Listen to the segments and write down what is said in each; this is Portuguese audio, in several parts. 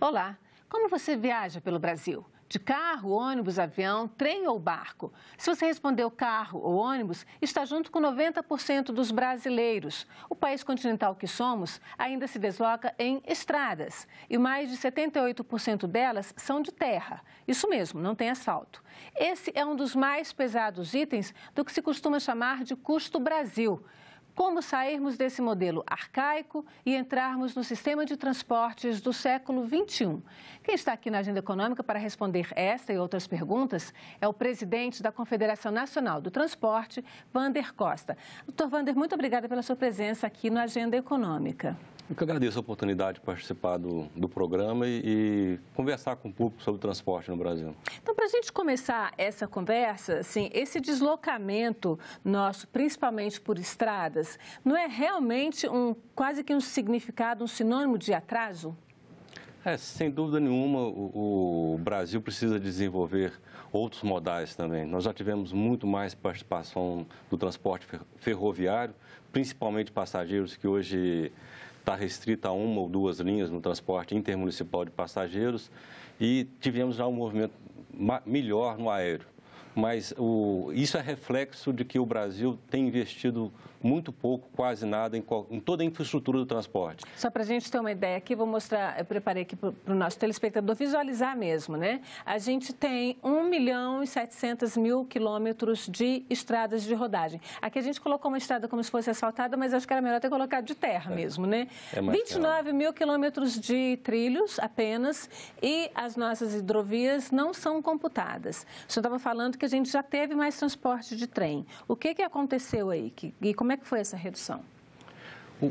Olá, como você viaja pelo Brasil? De carro, ônibus, avião, trem ou barco? Se você respondeu carro ou ônibus, está junto com 90% dos brasileiros. O país continental que somos ainda se desloca em estradas e mais de 78% delas são de terra. Isso mesmo, não tem asfalto. Esse é um dos mais pesados itens do que se costuma chamar de custo Brasil como sairmos desse modelo arcaico e entrarmos no sistema de transportes do século XXI. Quem está aqui na Agenda Econômica para responder esta e outras perguntas é o presidente da Confederação Nacional do Transporte, Vander Costa. Doutor Vander, muito obrigada pela sua presença aqui no Agenda Econômica. Eu que agradeço a oportunidade de participar do, do programa e, e, conversar com o público sobre o transporte no Brasil. Então, para a gente começar essa conversa, assim, esse deslocamento nosso, principalmente por estradas, não é realmente um quase que um significado, um sinônimo de atraso? É, sem dúvida nenhuma, o, o Brasil precisa desenvolver outros modais também. Nós já tivemos muito mais participação do transporte ferroviário, principalmente passageiros que hoje está restrita a uma ou duas linhas no transporte intermunicipal de passageiros e tivemos já um movimento melhor no aéreo. Mas o, isso é reflexo de que o Brasil tem investido muito pouco, quase nada, em, em toda a infraestrutura do transporte. Só para a gente ter uma ideia aqui, vou mostrar, eu preparei aqui para o nosso telespectador visualizar mesmo, né? A gente tem 1 milhão e 700 mil quilômetros de estradas de rodagem. Aqui a gente colocou uma estrada como se fosse asfaltada, mas acho que era melhor ter colocado de terra é. mesmo, né? É 29 mil quilômetros de trilhos apenas e as nossas hidrovias não são computadas. O senhor estava falando que a gente já teve mais transporte de trem. O que, que aconteceu aí? Que, e como como é que foi essa redução?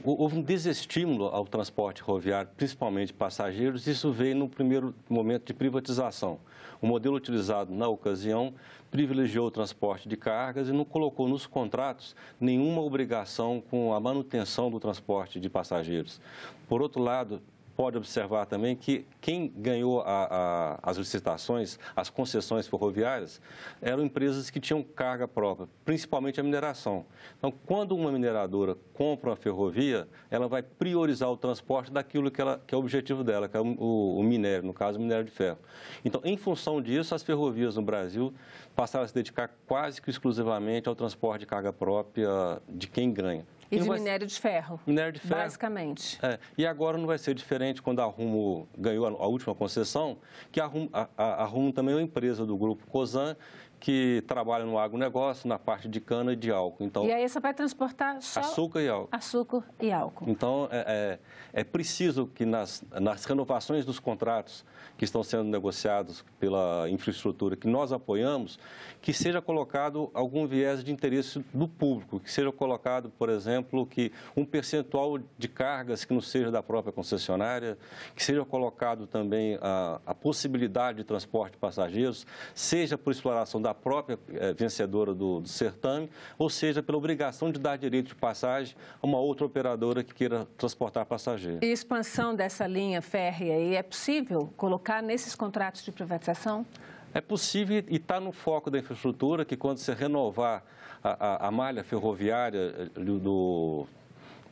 Houve um desestímulo ao transporte rodoviário, principalmente passageiros, isso veio no primeiro momento de privatização. O modelo utilizado na ocasião privilegiou o transporte de cargas e não colocou nos contratos nenhuma obrigação com a manutenção do transporte de passageiros. Por outro lado, pode observar também que quem ganhou a, a, as licitações, as concessões ferroviárias, eram empresas que tinham carga própria, principalmente a mineração. Então, quando uma mineradora compra uma ferrovia, ela vai priorizar o transporte daquilo que, ela, que é o objetivo dela, que é o, o minério, no caso, o minério de ferro. Então, em função disso, as ferrovias no Brasil passaram a se dedicar quase que exclusivamente ao transporte de carga própria de quem ganha. E, de minério de ferro. Minério de ferro. Basicamente. É. E agora não vai ser diferente quando a Rumo ganhou a, última concessão, que a Rumo, a, a Rumo também é uma empresa do grupo COSAN que trabalha no agronegócio, na parte de cana e de álcool. Então, e aí você vai transportar só açúcar e álcool. Açúcar e álcool. Então, é, é, é preciso que nas, nas renovações dos contratos que estão sendo negociados pela infraestrutura que nós apoiamos, que seja colocado algum viés de interesse do público, que seja colocado, por exemplo, que um percentual de cargas que não seja da própria concessionária, que seja colocado também a, a possibilidade de transporte de passageiros, seja por exploração da da própria eh, vencedora do, do certame, ou seja, pela obrigação de dar direito de passagem a uma outra operadora que queira transportar passageiro. E expansão dessa linha férrea aí é possível colocar nesses contratos de privatização? É possível e está no foco da infraestrutura que quando você renovar a, a, a malha ferroviária eh, do,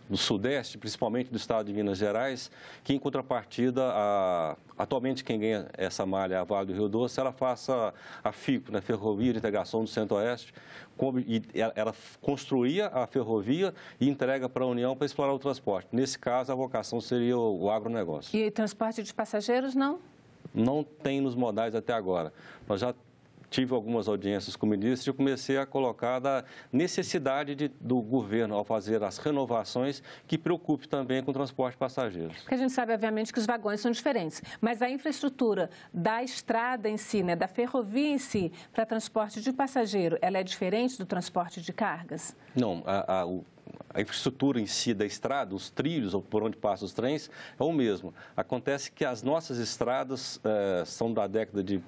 do Sudeste, principalmente do estado de Minas Gerais, que em contrapartida, a, atualmente quem ganha essa malha, é a Vale do Rio Doce, ela faça a FICO, né, Ferrovia de Integração do Centro-Oeste, e ela construía a ferrovia e entrega para a União para explorar o transporte. Nesse caso, a vocação seria o, o agronegócio. E transporte de passageiros, não? Não tem nos modais até agora. Nós já tive algumas audiências com o ministro e comecei a colocar da necessidade de, do governo, ao fazer as renovações, que preocupe também com o transporte de passageiros. Porque a gente sabe, obviamente, que os vagões são diferentes, mas a infraestrutura da estrada em si, né, da ferrovia em si, para transporte de passageiro, ela é diferente do transporte de cargas? Não, a, a, o a infraestrutura em si da estrada, os trilhos por onde passam os trens, é o mesmo. Acontece que as nossas estradas eh, são da década de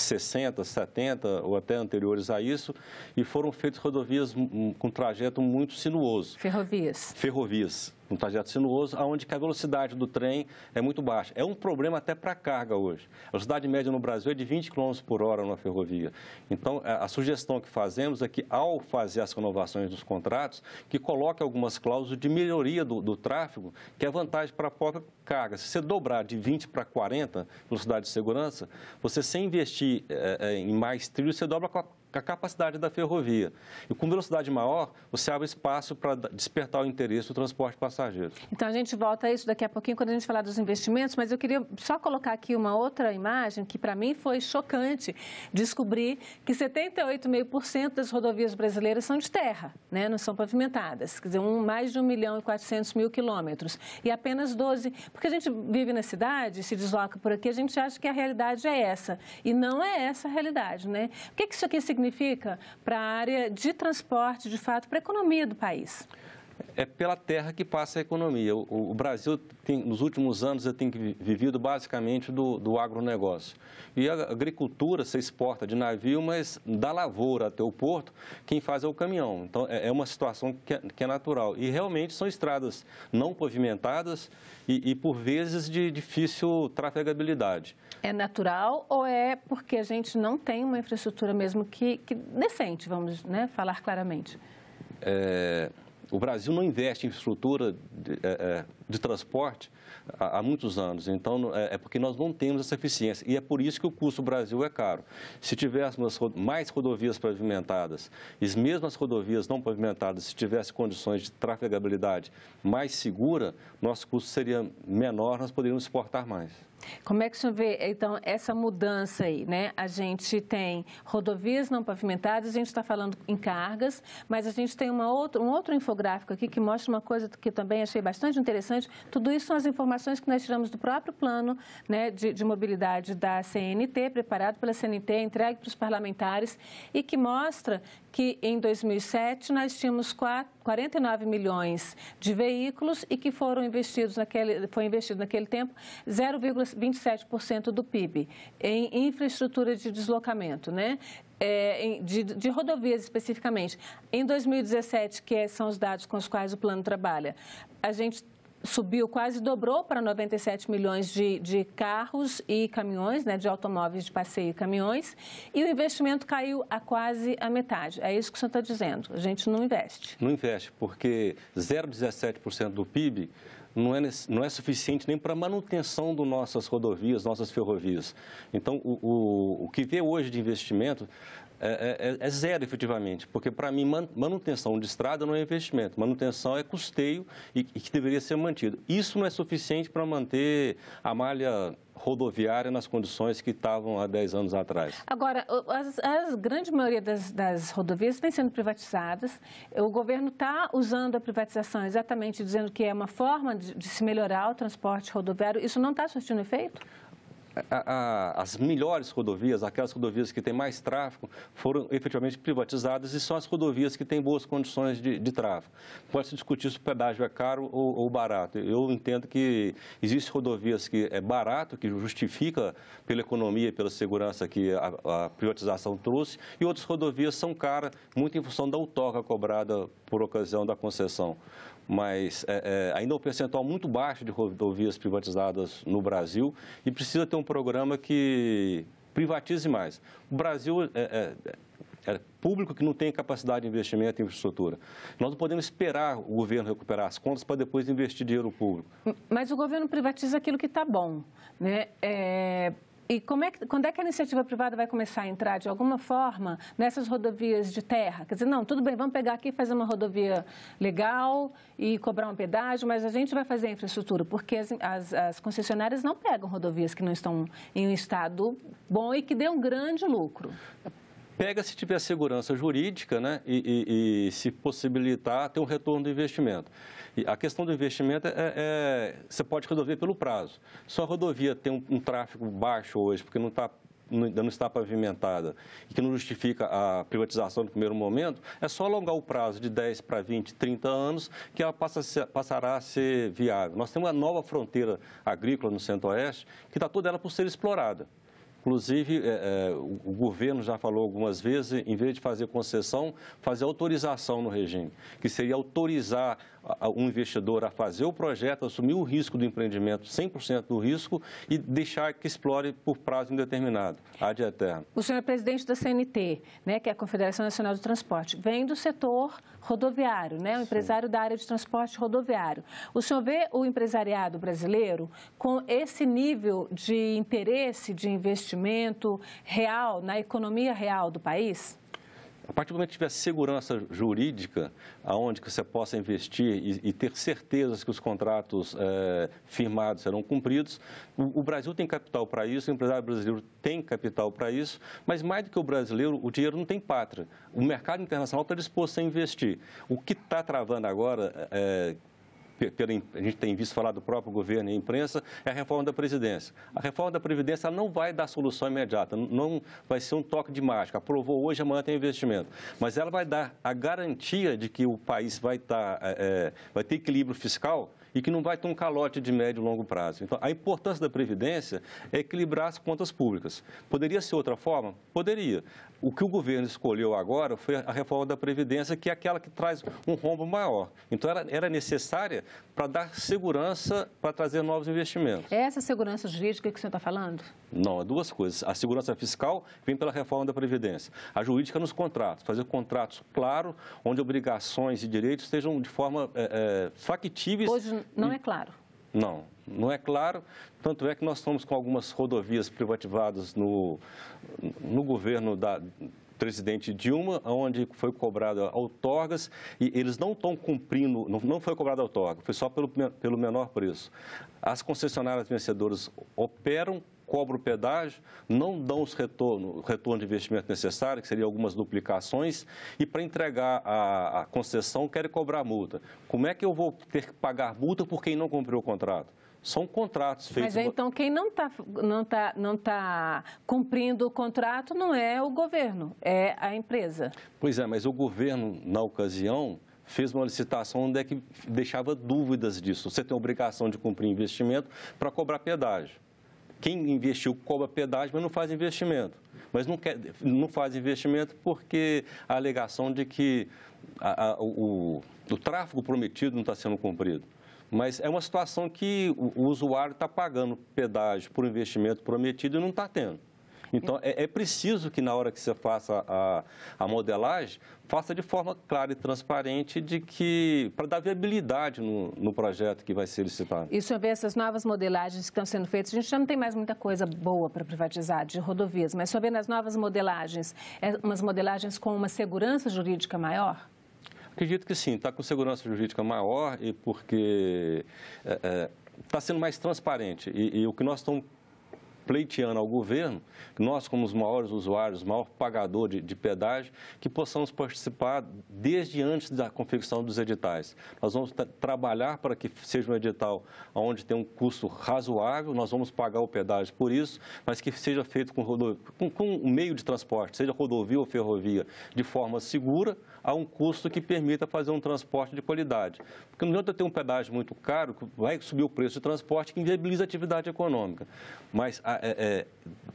60, 70 ou até anteriores a isso, e foram feitas rodovias hum, hum, com trajeto muito sinuoso. Ferrovias. Ferrovias um trajeto sinuoso, onde a velocidade do trem é muito baixa. É um problema até para carga hoje. A velocidade média no Brasil é de 20 km por hora numa ferrovia. Então, a, sugestão que fazemos é que, ao fazer as renovações dos contratos, que coloque algumas cláusulas de melhoria do, do tráfego, que é vantagem para a própria carga. Se você dobrar de 20 para 40 velocidade de segurança, você sem investir é, em mais trilhos, você dobra a capacidade da ferrovia. E com velocidade maior, você abre espaço para despertar o interesse do transporte passageiro. Então a gente volta a isso daqui a pouquinho quando a gente falar dos investimentos, mas eu queria só colocar aqui uma outra imagem que para mim foi chocante descobrir que 78,5% das rodovias brasileiras são de terra, né? não são pavimentadas, quer dizer, um, mais de 1 milhão e 400 mil quilômetros e apenas 12, porque a gente vive na cidade, se desloca por aqui, a gente acha que a realidade é essa e não é essa a realidade, né? O que, que isso aqui significa? É significa para a área de transporte, de fato, para a economia do país? é pela terra que passa a economia. O, o Brasil, tem, nos últimos anos, tem vivido basicamente do, do agronegócio. E a agricultura se exporta de navio, mas da lavoura até o porto, quem faz é o caminhão. Então, é, é uma situação que é, que é, natural. E realmente são estradas não pavimentadas e, e, por vezes, de difícil trafegabilidade. É natural ou é porque a gente não tem uma infraestrutura mesmo que, que decente, vamos né, falar claramente? É o Brasil não investe em infraestrutura de, é, é, de transporte há, há, muitos anos, então é, é, porque nós não temos essa eficiência e é por isso que o custo do Brasil é caro. Se tivéssemos mais rodovias pavimentadas e mesmo as rodovias não pavimentadas, se tivesse condições de trafegabilidade mais segura, nosso custo seria menor, nós poderíamos exportar mais. Como é que o senhor vê, então, essa mudança aí, né? A gente tem rodovias não pavimentadas, a gente está falando em cargas, mas a gente tem uma outra, um outro infográfico aqui que mostra uma coisa que também achei bastante interessante. Tudo isso são as informações que nós tiramos do próprio plano né, de, de mobilidade da CNT, preparado pela CNT, entregue para os parlamentares, e que mostra que em 2007 nós tínhamos 49 milhões de veículos e que foram investidos naquele, foi investido naquele tempo 0,27% do PIB em infraestrutura de deslocamento, né? É, de, de, rodovias especificamente. Em 2017, que é, são os dados com os quais o plano trabalha, a gente subiu, quase dobrou para 97 milhões de, de carros e caminhões, né, de automóveis de passeio e caminhões, e o investimento caiu a quase a metade. É isso que o senhor está dizendo, a gente não investe. Não investe, porque 0,17% do PIB não é, não é suficiente nem para a manutenção das nossas rodovias, nossas ferrovias. Então, o, o, o que vê hoje de investimento é, é, é, é zero efetivamente, porque para mim manutenção de estrada não é investimento, manutenção é custeio e, e que deveria ser mantido. Isso não é suficiente para manter a malha rodoviária nas condições que estavam há 10 anos atrás. Agora, a grande maioria das, das, rodovias estão sendo privatizadas. O governo está usando a privatização exatamente dizendo que é uma forma de, de se melhorar o transporte rodoviário. Isso não está surtindo efeito? a, a, as melhores rodovias, aquelas rodovias que têm mais tráfego, foram efetivamente privatizadas e são as rodovias que têm boas condições de, de tráfego. Pode-se discutir se o pedágio é caro ou, ou, barato. Eu entendo que existem rodovias que é barato, que justifica pela economia, e pela segurança que a, a privatização trouxe, e outras rodovias são caras, muito em função da outorga cobrada por ocasião da concessão mas é, é, ainda é um percentual muito baixo de rodovias privatizadas no Brasil e precisa ter um programa que privatize mais. O Brasil é é, é, é público que não tem capacidade de investimento em infraestrutura. Nós não podemos esperar o governo recuperar as contas para depois investir dinheiro público. Mas o governo privatiza aquilo que está bom. Né? É, e é que, quando é que a iniciativa privada vai começar a entrar de alguma forma nessas rodovias de terra? Quer dizer, não, tudo bem, vamos pegar aqui e fazer uma rodovia legal e cobrar um pedágio, mas a gente vai fazer a infraestrutura, porque as, as, as concessionárias não pegam rodovias que não estão em um estado bom e que dê um grande lucro pega se tiver segurança jurídica né, e, e, e se possibilitar ter um retorno do investimento. E a questão do investimento é, é, você pode resolver pelo prazo. Se a rodovia tem um, um tráfego baixo hoje, porque não está ainda não está pavimentada e que não justifica a privatização no primeiro momento, é só alongar o prazo de 10 para 20, 30 anos que ela passa a ser, passará a ser viável. Nós temos uma nova fronteira agrícola no Centro-Oeste que está toda ela por ser explorada. Inclusive, é, é, o governo já falou algumas vezes, em vez de fazer concessão, fazer autorização no regime, que seria autorizar um investidor a fazer o projeto, assumir o risco do empreendimento, 100% do risco, e deixar que explore por prazo indeterminado, ad eterno. O senhor é presidente da CNT, né, que é a Confederação Nacional do Transporte, vem do setor rodoviário, né, um empresário da área de transporte rodoviário. O senhor vê o empresariado brasileiro com esse nível de interesse de investimento investimento real, na economia real do país? A partir do momento que tiver segurança jurídica, aonde que você possa investir e, e ter certezas que os contratos é, firmados serão cumpridos, o, o Brasil tem capital para isso, o empresário brasileiro tem capital para isso, mas mais do que o brasileiro, o dinheiro não tem pátria. O mercado internacional está disposto a investir. O que está travando agora, é, pela, a gente tem visto falar do próprio governo e imprensa, é a reforma da Previdência. A reforma da Previdência não vai dar solução imediata, não vai ser um toque de mágica. Aprovou hoje, amanhã tem investimento. Mas ela vai dar a garantia de que o país vai, estar, tá, é, é, vai ter equilíbrio fiscal e que não vai ter um calote de médio e longo prazo. Então, a importância da Previdência é equilibrar as contas públicas. Poderia ser outra forma? Poderia. O que o governo escolheu agora foi a reforma da Previdência, que é aquela que traz um rombo maior. Então, ela era necessária para dar segurança, para trazer novos investimentos. É essa segurança jurídica que o senhor está falando? Não, é duas coisas. A segurança fiscal vem pela reforma da Previdência. A jurídica nos contratos, fazer contratos claros, onde obrigações e direitos estejam de forma é, é, factíveis. Hoje não é claro. Não, não é claro. Tanto é que nós estamos com algumas rodovias privatizadas no, no governo da presidente Dilma, onde foi cobrado outorgas e eles não estão cumprindo, não, não foi cobrada outorga, foi só pelo, pelo menor preço. As concessionárias vencedoras operam cobra o pedágio, não dão os retorno, o retorno de investimento necessário, que seria algumas duplicações, e para entregar a, a concessão querem cobrar multa. Como é que eu vou ter que pagar multa por quem não cumpriu o contrato? São contratos feitos. Mas então quem não está não tá, não tá cumprindo o contrato não é o governo, é a empresa. Pois é, mas o governo, na ocasião, fez uma licitação onde é que deixava dúvidas disso. Você tem obrigação de cumprir investimento para cobrar pedágio. Quem investiu cobra pedágio, mas não faz investimento. Mas não, quer, não faz investimento porque a alegação de que a, a, o, o tráfego prometido não está sendo cumprido. Mas é uma situação que o, o usuário está pagando pedágio por investimento prometido e não está tendo. Então, é, é preciso que na hora que você faça a, a modelagem, faça de forma clara e transparente de que para dar viabilidade no, no projeto que vai ser licitado. E sobre essas novas modelagens que estão sendo feitas, a gente já não tem mais muita coisa boa para privatizar de rodovias, mas sobre as novas modelagens, é umas modelagens com uma segurança jurídica maior? Acredito que sim, está com segurança jurídica maior e porque é, está é, sendo mais transparente. E, e, o que nós estamos pleiteando ao governo, nós como os maiores usuários, maior pagador de, de pedágio, que possamos participar desde antes da confecção dos editais. Nós vamos trabalhar para que seja um edital onde tem um custo razoável, nós vamos pagar o pedágio por isso, mas que seja feito com, o com, com um meio de transporte, seja rodovia ou ferrovia, de forma segura, a um custo que permita fazer um transporte de qualidade. Porque não adianta ter um pedágio muito caro, que vai subir o preço de transporte, que inviabiliza a atividade econômica. Mas é, é,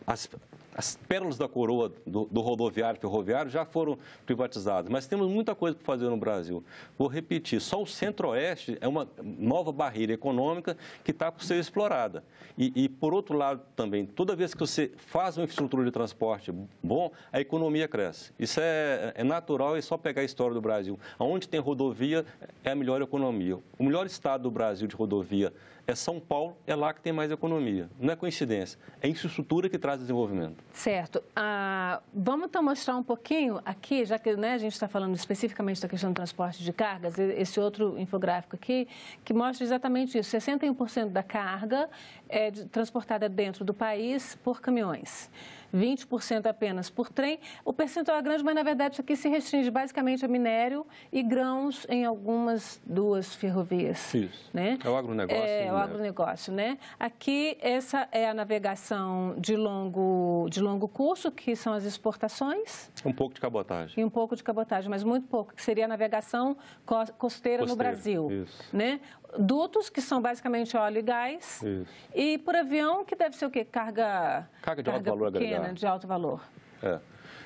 as, as pérolas da coroa do, do rodoviário e ferroviário já foram privatizadas, mas temos muita coisa para fazer no Brasil. Vou repetir, só o centro-oeste é uma nova barreira econômica que está por ser explorada. E, e, por outro lado também, toda vez que você faz uma infraestrutura de transporte bom, a economia cresce. Isso é, é natural e é só pegar a história do Brasil. Onde tem rodovia é a melhor economia. O melhor estado do Brasil de rodovia é São Paulo, é lá que tem mais economia. Não é coincidência, é infraestrutura que traz desenvolvimento. Certo. Ah, vamos então mostrar um pouquinho aqui, já que né, a gente está falando especificamente da questão do transporte de cargas, esse outro infográfico aqui, que mostra exatamente isso. 61% da carga é transportada dentro do país por caminhões. 20% apenas por trem. O percentual é grande, mas na verdade isso aqui se restringe basicamente a minério e grãos em algumas duas ferrovias. Isso. Né? É o agronegócio. É, é o agronegócio, né? Aqui essa é a navegação de longo, de longo curso, que são as exportações. Um pouco de cabotagem. E um pouco de cabotagem, mas muito pouco, que seria a navegação costeira, costeira no Brasil. Isso. Né? dutos, que são basicamente óleo e gás, Isso. e por avião, que deve ser o quê? Carga, carga de carga alto valor pequena, de alto valor. É.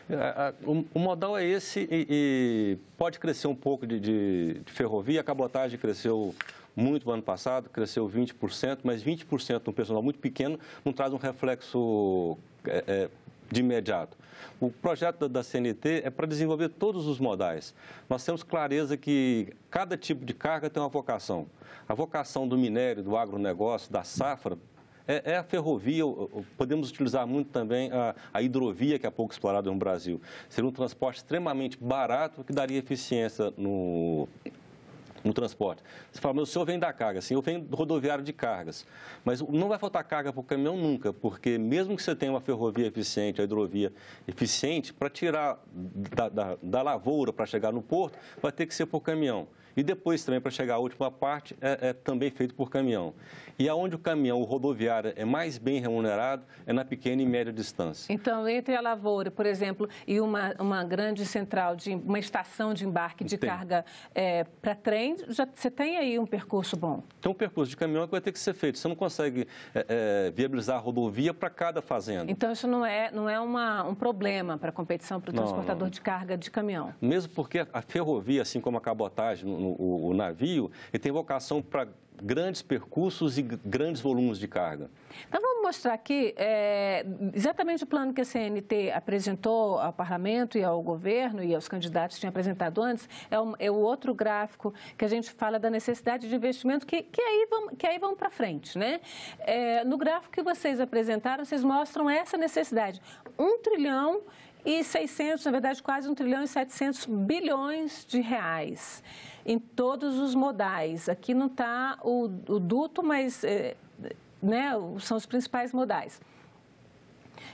é o modal é esse e, e pode crescer um pouco de, de, de, ferrovia. A cabotagem cresceu muito no ano passado, cresceu 20%, mas 20% de um percentual muito pequeno não traz um reflexo é, é, de imediato. O projeto da CNT é para desenvolver todos os modais. Nós temos clareza que cada tipo de carga tem uma vocação. A vocação do minério, do agronegócio, da safra, é, é a ferrovia, podemos utilizar muito também a, a, hidrovia, que é pouco explorada no Brasil. Seria um transporte extremamente barato que daria eficiência no, no transporte. Você fala, mas o senhor vem da carga, sim, eu venho do rodoviário de cargas. Mas não vai faltar carga para o caminhão nunca, porque mesmo que você tenha uma ferrovia eficiente, a hidrovia eficiente, para tirar da, da, da lavoura para chegar no porto, vai ter que ser por caminhão. E depois também, para chegar à última parte, é, é, também feito por caminhão. E aonde o caminhão, o rodoviário, é mais bem remunerado é na pequena e média distância. Então, entre a lavoura, por exemplo, e uma, uma grande central, de uma estação de embarque de tem. carga é, para trem, já, você tem aí um percurso bom? Tem então, um percurso de caminhão é que vai ter que ser feito. Você não consegue é, é, viabilizar a rodovia para cada fazenda. Então, isso não é, não é uma, um problema para a competição para o transportador não, não. de carga de caminhão? Mesmo porque a ferrovia, assim como a cabotagem no mesmo o, o navio, ele tem vocação para grandes percursos e grandes volumes de carga. Então, vamos mostrar aqui é, exatamente o plano que a CNT apresentou ao parlamento e ao governo e aos candidatos que tinham apresentado antes. É, um, é o outro gráfico que a gente fala da necessidade de investimento, que, que aí vão, que aí vão para frente. Né? É, no gráfico que vocês apresentaram, vocês mostram essa necessidade. Um trilhão e 600, na verdade, quase 1 trilhão e 700 bilhões de reais em todos os modais. Aqui não está o, o, duto, mas é, né, são os principais modais.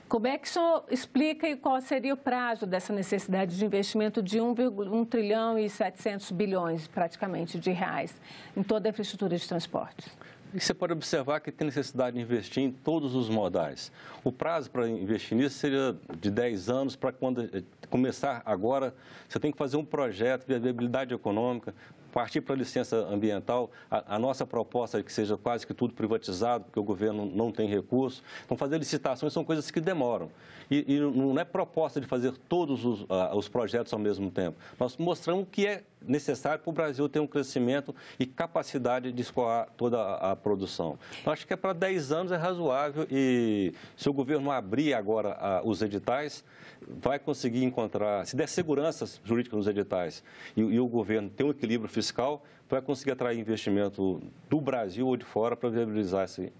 Como é que o senhor explica e qual seria o prazo dessa necessidade de investimento de 1, 1 trilhão e 700 bilhões, praticamente, de reais em toda a infraestrutura de transporte? E você pode observar que tem necessidade de investir em todos os modais. O prazo para investir nisso seria de 10 anos para quando eh, começar agora. Você tem que fazer um projeto, viabilidade econômica, partir para a licença ambiental. A, a, nossa proposta é que seja quase que tudo privatizado, porque o governo não tem recurso. Então, fazer licitações são coisas que demoram. E, e não é proposta de fazer todos os, uh, os projetos ao mesmo tempo. Nós mostramos que é necessário para o Brasil ter um crescimento e capacidade de escoar toda a produção. Eu então, acho que é para 10 anos é razoável e se o governo abrir agora a, os editais, vai conseguir encontrar, se der segurança jurídica nos editais e, e o governo ter um equilíbrio fiscal, vai conseguir atrair investimento do Brasil ou de fora para viabilizar esse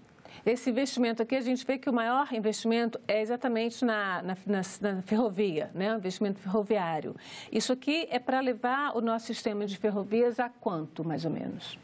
esse investimento aqui, a gente vê que o maior investimento é exatamente na, na, na, na ferrovia, né? investimento ferroviário. Isso aqui é para levar o nosso sistema de ferrovias a quanto, mais ou menos?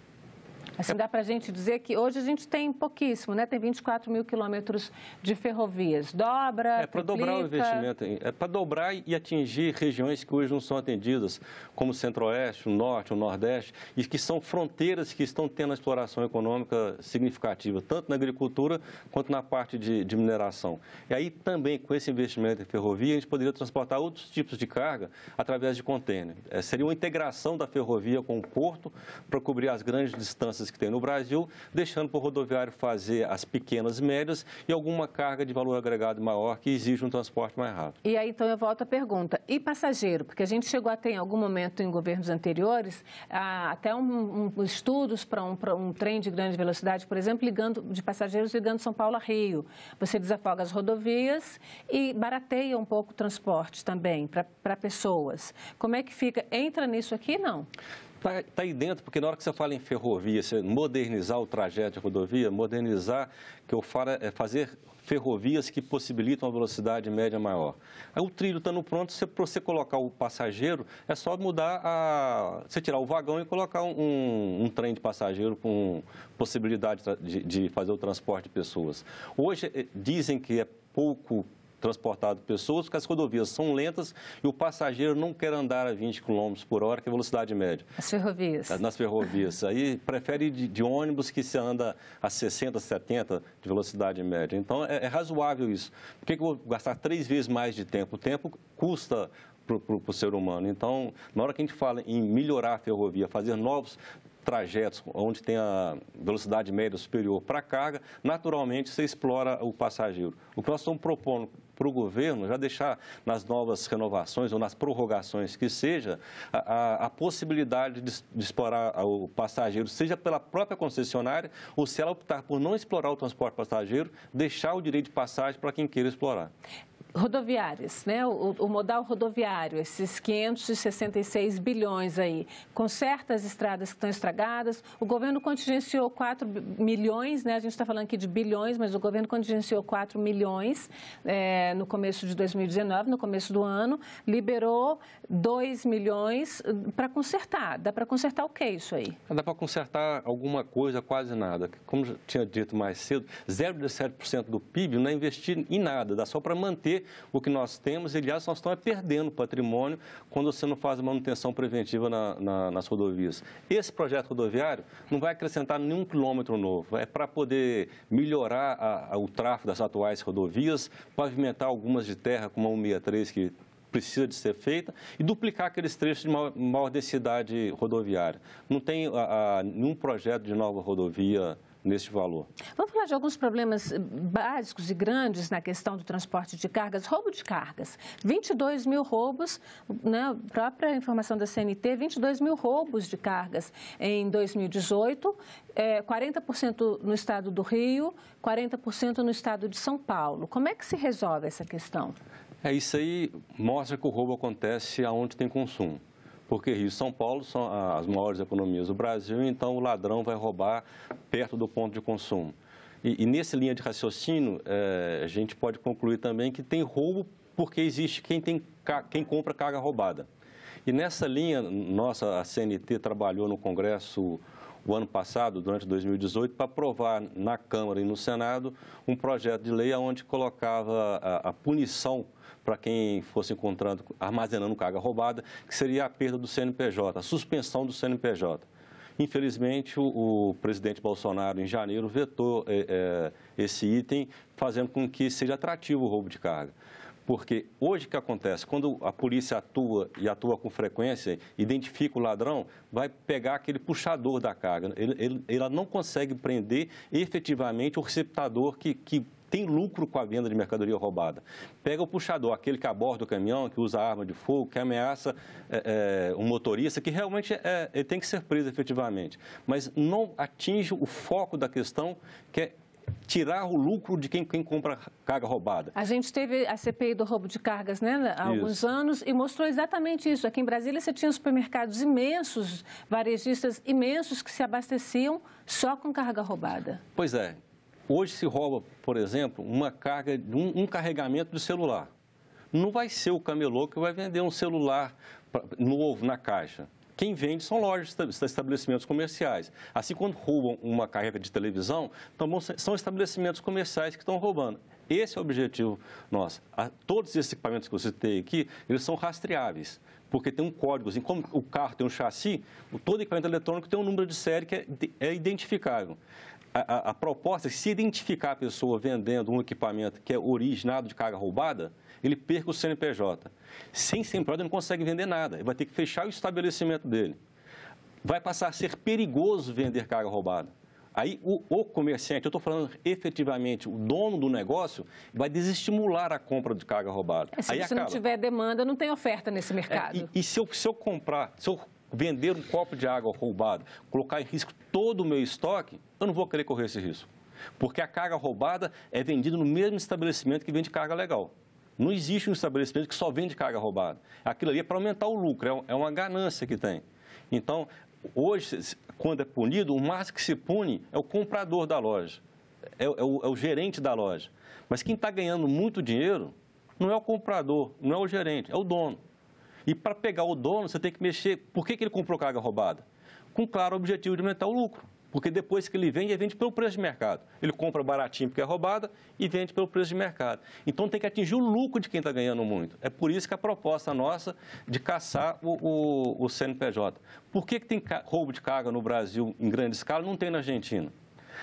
Assim, dá para a gente dizer que hoje a gente tem pouquíssimo, né? Tem 24 mil quilômetros de ferrovias. Dobra, É para dobrar o investimento. É para dobrar e atingir regiões que hoje não são atendidas, como o Centro-Oeste, o Norte, o Nordeste, e que são fronteiras que estão tendo a exploração econômica significativa, tanto na agricultura quanto na parte de, de mineração. E aí também, com esse investimento em ferrovia, a gente poderia transportar outros tipos de carga através de contêiner. É, seria uma integração da ferrovia com o porto para cobrir as grandes distâncias que tem no Brasil, deixando para o rodoviário fazer as pequenas, médias e alguma carga de valor agregado maior que exige um transporte mais rápido. E aí, então, eu volto à pergunta. E passageiro? Porque a gente chegou até em algum momento em governos anteriores, a, até um, um estudos para um, um trem de grande velocidade, por exemplo, ligando de passageiros ligando São Paulo a Rio. Você desafoga as rodovias e barateia um pouco o transporte também para pessoas. Como é que fica? Entra nisso aqui? Não. Está tá aí dentro, porque na hora que você fala em ferrovia, você modernizar o trajeto de rodovia, modernizar, que eu falo, é fazer ferrovias que possibilitam a velocidade média maior. Aí o trilho estando pronto, você, para você colocar o passageiro, é só mudar a. Você tirar o vagão e colocar um, um, trem de passageiro com possibilidade de, de fazer o transporte de pessoas. Hoje eh, dizem que é pouco transportado pessoas, porque as rodovias são lentas e o passageiro não quer andar a 20 km por hora, que é a velocidade média. Nas ferrovias. É, nas ferrovias. Aí prefere de, de ônibus que se anda a 60, 70 de velocidade média. Então, é, é razoável isso. Por que, que eu vou gastar três vezes mais de tempo? O tempo custa para o ser humano. Então, na hora que a gente fala em melhorar a ferrovia, fazer novos trajetos onde tem a velocidade média superior para a carga, naturalmente você explora o passageiro. O que nós estamos propondo para o governo já deixar nas novas renovações ou nas prorrogações que seja a, a, a possibilidade de, de explorar o passageiro, seja pela própria concessionária ou se ela optar por não explorar o transporte passageiro, deixar o direito de passagem para quem queira explorar rodoviárias, né? O, o, modal rodoviário, esses 566 bilhões aí, conserta as estradas que estão estragadas. O governo contingenciou 4 milhões, né? A gente está falando aqui de bilhões, mas o governo contingenciou 4 milhões é, no começo de 2019, no começo do ano, liberou 2 milhões hum, para consertar. Dá para consertar o que isso aí? Dá para consertar alguma coisa, quase nada. Como eu tinha dito mais cedo, 0,7% do PIB não é investir em nada, dá só para manter o que nós temos e, aliás, nós estamos perdendo patrimônio quando você não faz manutenção preventiva na, na, nas rodovias. Esse projeto rodoviário não vai acrescentar nenhum quilômetro novo, é para poder melhorar a, a, o tráfego das atuais rodovias, pavimentar algumas de terra, como a 163 que precisa de ser feita e duplicar aqueles trechos de maior, maior densidade rodoviária. Não tem a, a, nenhum projeto de nova rodovia neste valor. Vamos falar de alguns problemas eh, básicos e grandes na questão do transporte de cargas, roubo de cargas. 22 mil roubos, né, própria informação da CNT, 22 mil roubos de cargas em 2018, é, 40% no estado do Rio, 40% no estado de São Paulo. Como é que se resolve essa questão? É, isso aí mostra que o roubo acontece aonde tem consumo porque Rio e São Paulo são as maiores economias do Brasil, então o ladrão vai roubar perto do ponto de consumo. E, e nessa linha de raciocínio, é, a gente pode concluir também que tem roubo porque existe quem, tem, quem compra carga roubada. E nessa linha, nossa, a CNT trabalhou no Congresso o ano passado, durante 2018, para aprovar na Câmara e no Senado um projeto de lei onde colocava a, a punição para quem fosse encontrando, armazenando carga roubada, que seria a perda do CNPJ, a suspensão do CNPJ. Infelizmente, o, o, presidente Bolsonaro, em janeiro, vetou é, esse item, fazendo com que seja atrativo o roubo de carga. Porque hoje o que acontece? Quando a polícia atua e atua com frequência, identifica o ladrão, vai pegar aquele puxador da carga. Ele, ele, ela não consegue prender efetivamente o receptador que, que tem lucro com a venda de mercadoria roubada. Pega o puxador, aquele que aborda o caminhão, que usa arma de fogo, que ameaça é, é, motorista, que realmente é, é, ele tem que ser preso efetivamente. Mas não atinge o foco da questão, que é tirar o lucro de quem, quem compra carga roubada. A gente teve a CPI do roubo de cargas né, né há isso. alguns anos e mostrou exatamente isso. Aqui em Brasília você tinha supermercados imensos, varejistas imensos que se abasteciam só com carga roubada. Pois é. Hoje se rouba, por exemplo, uma carga, um, um carregamento de celular. Não vai ser o camelô que vai vender um celular pra, novo na caixa quem vende são lojas, estabelecimentos comerciais. Assim, quando roubam uma carreta de televisão, então são estabelecimentos comerciais que estão roubando. Esse é o objetivo nosso. Todos esses equipamentos que eu citei aqui, eles são rastreáveis, porque tem um código. Assim, como o carro tem um chassi, todo equipamento eletrônico tem um número de série que é, é identificável a, a, proposta é se identificar a pessoa vendendo um equipamento que é originado de carga roubada, ele perca o CNPJ. Sem CNPJ ele não consegue vender nada, ele vai ter que fechar o estabelecimento dele. Vai passar a ser perigoso vender carga roubada. Aí o, o comerciante, eu estou falando efetivamente, o dono do negócio, vai desestimular a compra de carga roubada. É, se Aí você acaba. não tiver demanda, não tem oferta nesse é, mercado. É, e, e se, eu, se eu comprar, se eu vender um copo de água roubada colocar em risco todo o meu estoque, eu não vou querer correr esse risco. Porque a carga roubada é vendida no mesmo estabelecimento que vende carga legal. Não existe um estabelecimento que só vende carga roubada. Aquilo ali é para aumentar o lucro, é, é uma ganância que tem. Então, hoje, quando é punido, o máximo que se pune é o comprador da loja, é, é, o, é o gerente da loja. Mas quem está ganhando muito dinheiro não é o comprador, não é o gerente, é o dono. E para pegar o dono, você tem que mexer. Por que, que ele comprou carga roubada? Com claro objetivo de aumentar o lucro. Porque depois que ele vende, ele vende pelo preço de mercado. Ele compra baratinho porque é roubada e vende pelo preço de mercado. Então tem que atingir o lucro de quem está ganhando muito. É por isso que a proposta nossa de caçar o, o, o CNPJ. Por que, que tem roubo de carga no Brasil em grande escala? Não tem na Argentina.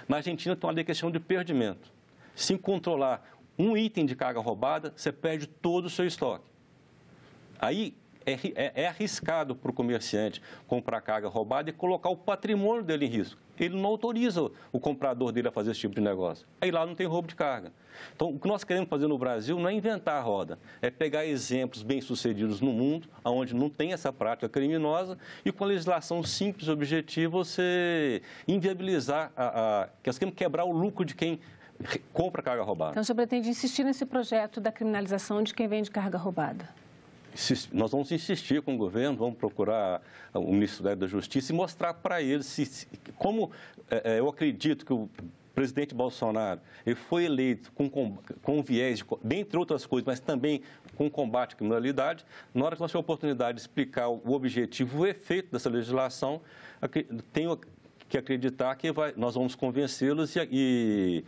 Na Argentina tem uma lei é de perdimento. Se controlar um item de carga roubada, você perde todo o seu estoque. Aí é, é, é arriscado para o comerciante comprar carga roubada e colocar o patrimônio dele em risco. Ele não autoriza o comprador dele a fazer esse tipo de negócio. Aí lá não tem roubo de carga. Então, o que nós queremos fazer no Brasil não é inventar a roda, é pegar exemplos bem-sucedidos no mundo, onde não tem essa prática criminosa, e com a legislação simples e objetiva, você inviabilizar, a, a, que nós queremos quebrar o lucro de quem compra carga roubada. Então, o senhor pretende insistir nesse projeto da criminalização de quem vende carga roubada? nós vamos insistir com o governo, vamos procurar o Ministério da Justiça e mostrar para eles se, como é, é, eu acredito que o presidente Bolsonaro ele foi eleito com, com viés, de, dentre outras coisas, mas também com combate à criminalidade. Na hora que nós tivermos a oportunidade de explicar o objetivo, o efeito dessa legislação, tenho que acreditar que vai, nós vamos convencê-los e, e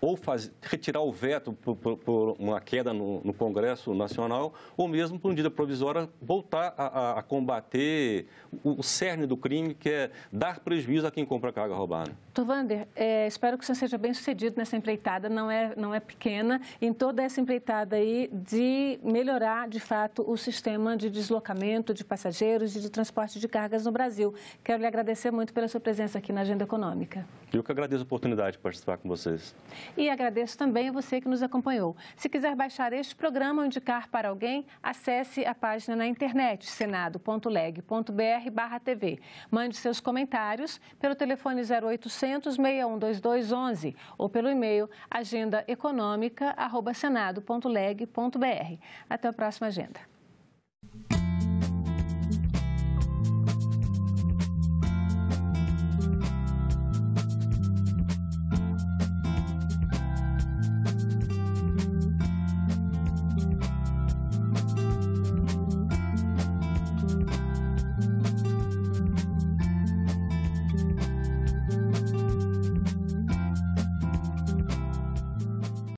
ou faz, retirar o veto por, por, por uma queda no, no, Congresso Nacional, ou mesmo por uma medida provisória voltar a, a, a combater o, o, cerne do crime, que é dar prejuízo a quem compra carga roubada. Turvander, é, espero que você seja bem sucedido nessa empreitada, não é, não é pequena, em toda essa empreitada aí de melhorar, de fato, o sistema de deslocamento de passageiros e de transporte de cargas no Brasil. Quero lhe agradecer muito pela sua presença aqui na Agenda Econômica. Eu que agradeço a oportunidade de participar com vocês. E agradeço também a você que nos acompanhou. Se quiser baixar este programa ou indicar para alguém, acesse a página na internet senado.leg.br/tv. Mande seus comentários pelo telefone 0800 6122 11 ou pelo e-mail agendaeconômica@senado.leg.br. Até a próxima agenda.